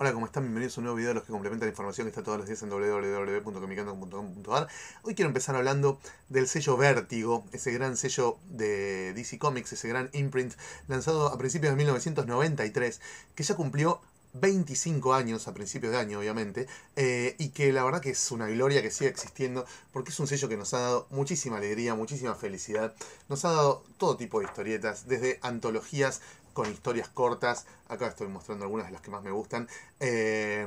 Hola, ¿cómo están? Bienvenidos a un nuevo video de los que complementan la información que está todos los días en www.comicando.com.ar. Hoy quiero empezar hablando del sello Vértigo, ese gran sello de DC Comics, ese gran imprint lanzado a principios de 1993, que ya cumplió 25 años, a principios de año obviamente, eh, y que la verdad que es una gloria que siga existiendo, porque es un sello que nos ha dado muchísima alegría, muchísima felicidad, nos ha dado todo tipo de historietas, desde antologías con historias cortas, acá estoy mostrando algunas de las que más me gustan, eh,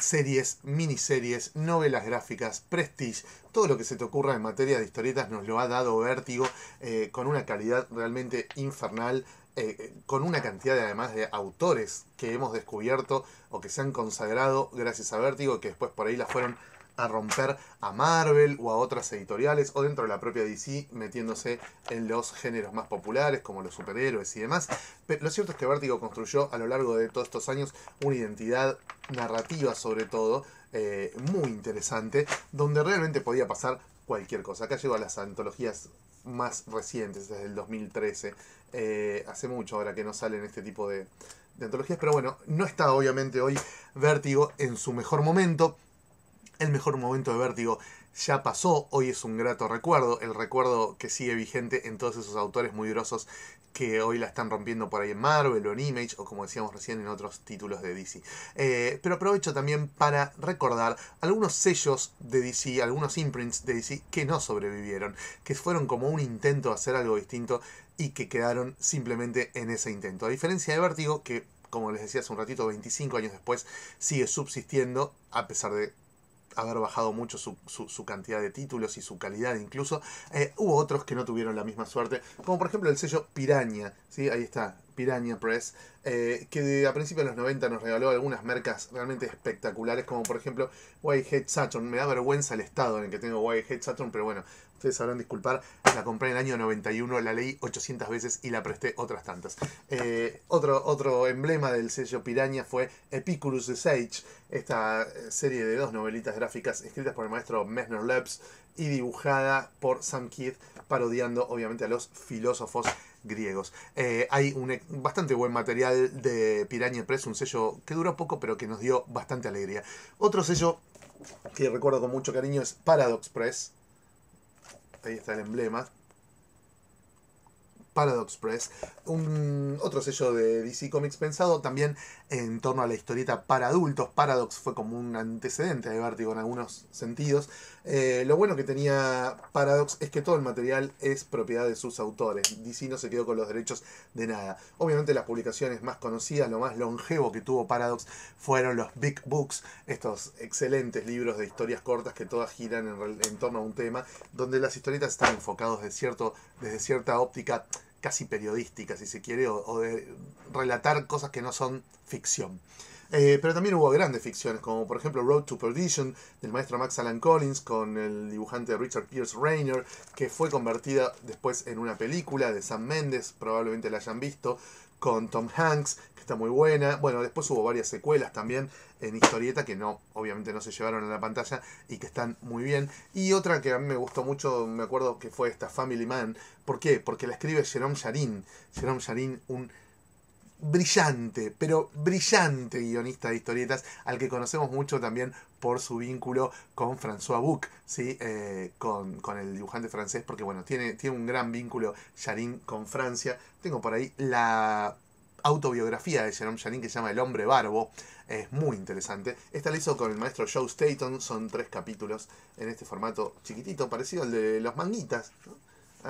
series, miniseries, novelas gráficas, prestige, todo lo que se te ocurra en materia de historietas nos lo ha dado Vértigo eh, con una calidad realmente infernal. Eh, eh, con una cantidad de, además de autores que hemos descubierto o que se han consagrado gracias a Vértigo, que después por ahí las fueron a romper a Marvel o a otras editoriales o dentro de la propia DC metiéndose en los géneros más populares como los superhéroes y demás. Pero lo cierto es que Vértigo construyó a lo largo de todos estos años una identidad narrativa sobre todo eh, muy interesante donde realmente podía pasar cualquier cosa. Acá llego a las antologías más recientes, desde el 2013. Eh, hace mucho ahora que no salen este tipo de, de antologías, pero bueno, no está obviamente hoy Vértigo en su mejor momento. El mejor momento de vértigo ya pasó, hoy es un grato recuerdo, el recuerdo que sigue vigente en todos esos autores muy grosos que hoy la están rompiendo por ahí en Marvel o en Image o como decíamos recién en otros títulos de DC. Eh, pero aprovecho también para recordar algunos sellos de DC, algunos imprints de DC que no sobrevivieron, que fueron como un intento de hacer algo distinto y que quedaron simplemente en ese intento. A diferencia de Vértigo, que como les decía hace un ratito, 25 años después, sigue subsistiendo a pesar de haber bajado mucho su, su, cantidad de títulos y su calidad incluso. Eh, hubo otros que no tuvieron la misma suerte, como por ejemplo el sello Piraña, ¿sí? ahí está, Piranha Press, eh, que a principios de los 90 nos regaló algunas mercas realmente espectaculares, como por ejemplo Whitehead Saturn. Me da vergüenza el estado en el que tengo Whitehead Saturn, pero bueno, ustedes sabrán disculpar. La compré en el año 91, la leí 800 veces y la presté otras tantas. Eh, otro, otro emblema del sello Piranha fue Epicurus Sage, esta eh, serie de dos novelitas gráficas escritas por el maestro Messner Labs y dibujada por Sam Keith, parodiando obviamente a los filósofos griegos. Eh, hay un bastante buen material de Piraña Press, un sello que duró poco pero que nos dio bastante alegría. Otro sello que recuerdo con mucho cariño es Paradox Press. Ahí está el emblema. Paradox Press, un, otro sello de DC Comics pensado también en torno a la historieta para adultos. Paradox fue como un antecedente de Vertigo en algunos sentidos. Eh, lo bueno que tenía Paradox es que todo el material es propiedad de sus autores. DC no se quedó con los derechos de nada. Obviamente las publicaciones más conocidas, lo más longevo que tuvo Paradox fueron los Big Books, estos excelentes libros de historias cortas que todas giran en, torno a un tema, donde las historietas están enfocados de cierto, desde cierta óptica casi periodística, si se quiere, o, o de relatar cosas que no son ficción. Eh, pero también hubo grandes ficciones, como por ejemplo Road to Perdition, del maestro Max Alan Collins, con el dibujante Richard Pierce Rayner, que fue convertida después en una película de Sam Mendes, probablemente la hayan visto, con Tom Hanks, que está muy buena. Bueno, después hubo varias secuelas también en historieta que no, obviamente no se llevaron a la pantalla y que están muy bien. Y otra que a mí me gustó mucho, me acuerdo que fue esta Family Man. ¿Por qué? Porque la escribe Jerome Jarin. Jerome Jarin, un brillante, pero brillante guionista de historietas, al que conocemos mucho también por su vínculo con François Bouc, ¿sí? Eh, con, con, el dibujante francés, porque bueno, tiene, tiene un gran vínculo Jarin con Francia. Tengo por ahí la autobiografía de Jerome Janin que se llama El hombre barbo. Es muy interesante. Esta la hizo con el maestro Joe Staton. Son tres capítulos en este formato chiquitito, parecido al de los manguitas. ¿no?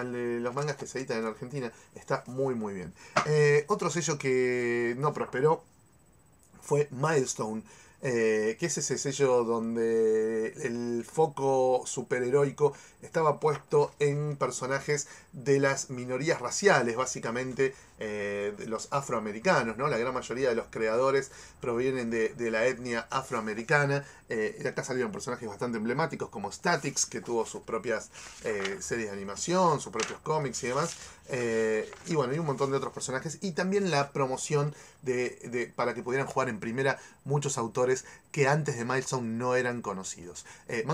los mangas que se editan en Argentina. Está muy, muy bien. Eh, otro sello que no prosperó fue Milestone eh, que es ese sello donde el foco superheroico estaba puesto en personajes de las minorías raciales, básicamente eh, los afroamericanos, ¿no? La gran mayoría de los creadores provienen de, la etnia afroamericana. Eh, acá salieron personajes bastante emblemáticos como Statics, que tuvo sus propias eh, series de animación, sus propios cómics y demás. Eh, y bueno, y un montón de otros personajes. Y también la promoción de, para que pudieran jugar en primera muchos autores que antes de Milestone no eran conocidos. Eh,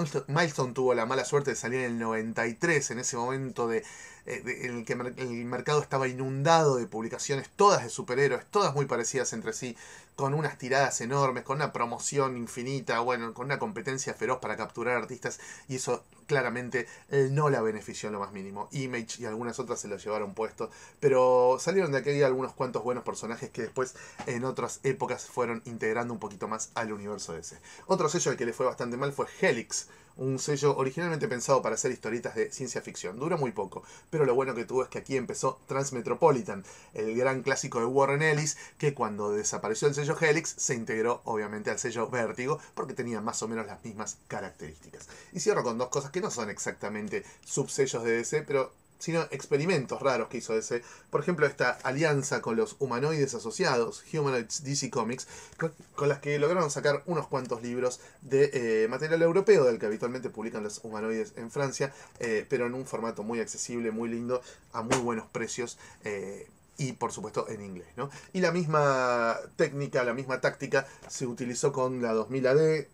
tuvo la mala suerte de salir en el 93, en ese momento de eh, en el que el mercado estaba inundado de publicaciones, todas de superhéroes, todas muy parecidas entre sí, con unas tiradas enormes, con una promoción infinita, bueno, con una competencia feroz para capturar artistas, y eso claramente eh, no la benefició en lo más mínimo. Image y algunas otras se lo llevaron puesto, pero salieron de aquí algunos cuantos buenos personajes que después en otras épocas fueron integrando un poquito más al universo de ese. Otro sello al que le fue bastante mal fue Helix, un sello originalmente pensado para hacer historietas de ciencia ficción. Dura muy poco, pero lo bueno que tuvo es que aquí empezó Transmetropolitan, el gran clásico de Warren Ellis, que cuando desapareció el sello Helix se integró obviamente al sello Vértigo, porque tenía más o menos las mismas características. Y cierro con dos cosas que no son exactamente subsellos de DC, pero sino experimentos raros que hizo ese. Por ejemplo, esta alianza con los humanoides asociados, Humanoids DC Comics, con, las que lograron sacar unos cuantos libros de eh, material europeo, del que habitualmente publican los humanoides en Francia, eh, pero en un formato muy accesible, muy lindo, a muy buenos precios. Eh, y por supuesto en inglés, Y la misma técnica, la misma táctica se utilizó con la 2000 AD,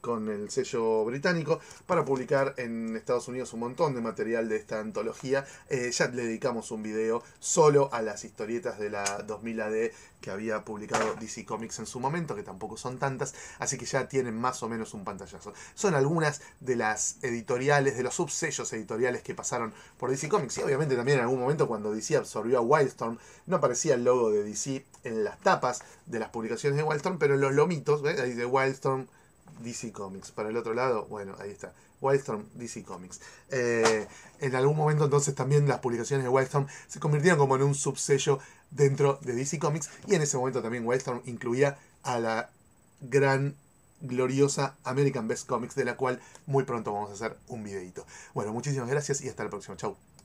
con el sello británico para publicar en Estados Unidos un montón de material de esta antología. Eh, ya le dedicamos un video solo a las historietas de la 2000 AD que había publicado DC Comics en su momento, que tampoco son tantas, así que ya tienen más o menos un pantallazo. Son algunas de las editoriales, de los subsellos editoriales que pasaron por DC Comics. Y obviamente también en algún momento cuando DC absorbió a Wildstorm, no aparecía el logo de DC en las tapas de las publicaciones de Wildstorm, pero en los lomitos, de Wildstorm DC Comics. Para el otro lado, bueno, ahí está. Wildstorm, DC Comics. Eh, en algún momento entonces también las publicaciones de Wildstorm se convirtieron como en un subsello dentro de DC Comics y en ese momento también Wildstorm incluía a la gran gloriosa American Best Comics de la cual muy pronto vamos a hacer un videito. Bueno, muchísimas gracias y hasta la próxima. Chau.